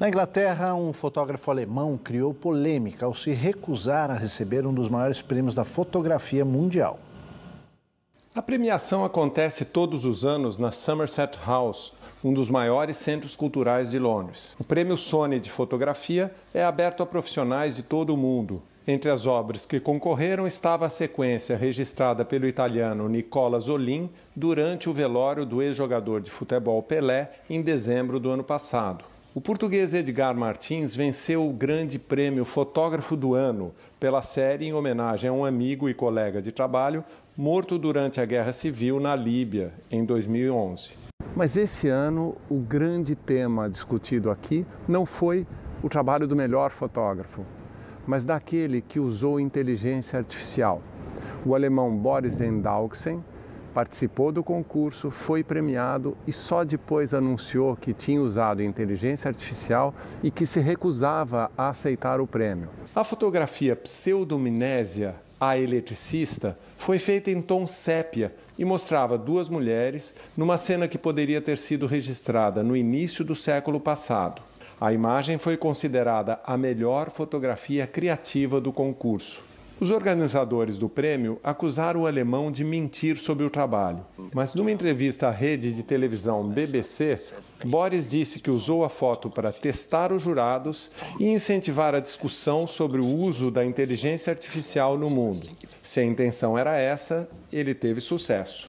Na Inglaterra, um fotógrafo alemão criou polêmica ao se recusar a receber um dos maiores prêmios da fotografia mundial. A premiação acontece todos os anos na Somerset House, um dos maiores centros culturais de Londres. O prêmio Sony de fotografia é aberto a profissionais de todo o mundo. Entre as obras que concorreram estava a sequência registrada pelo italiano Nicola Zolin durante o velório do ex-jogador de futebol Pelé em dezembro do ano passado. O português Edgar Martins venceu o Grande Prêmio Fotógrafo do Ano pela série em homenagem a um amigo e colega de trabalho morto durante a Guerra Civil na Líbia em 2011. Mas esse ano o grande tema discutido aqui não foi o trabalho do melhor fotógrafo, mas daquele que usou inteligência artificial. O alemão Boris Endauksen participou do concurso, foi premiado e só depois anunciou que tinha usado inteligência artificial e que se recusava a aceitar o prêmio. A fotografia Pseudominésia, a eletricista, foi feita em tom sépia e mostrava duas mulheres numa cena que poderia ter sido registrada no início do século passado. A imagem foi considerada a melhor fotografia criativa do concurso. Os organizadores do prêmio acusaram o alemão de mentir sobre o trabalho. Mas numa entrevista à rede de televisão BBC, Boris disse que usou a foto para testar os jurados e incentivar a discussão sobre o uso da inteligência artificial no mundo. Se a intenção era essa, ele teve sucesso.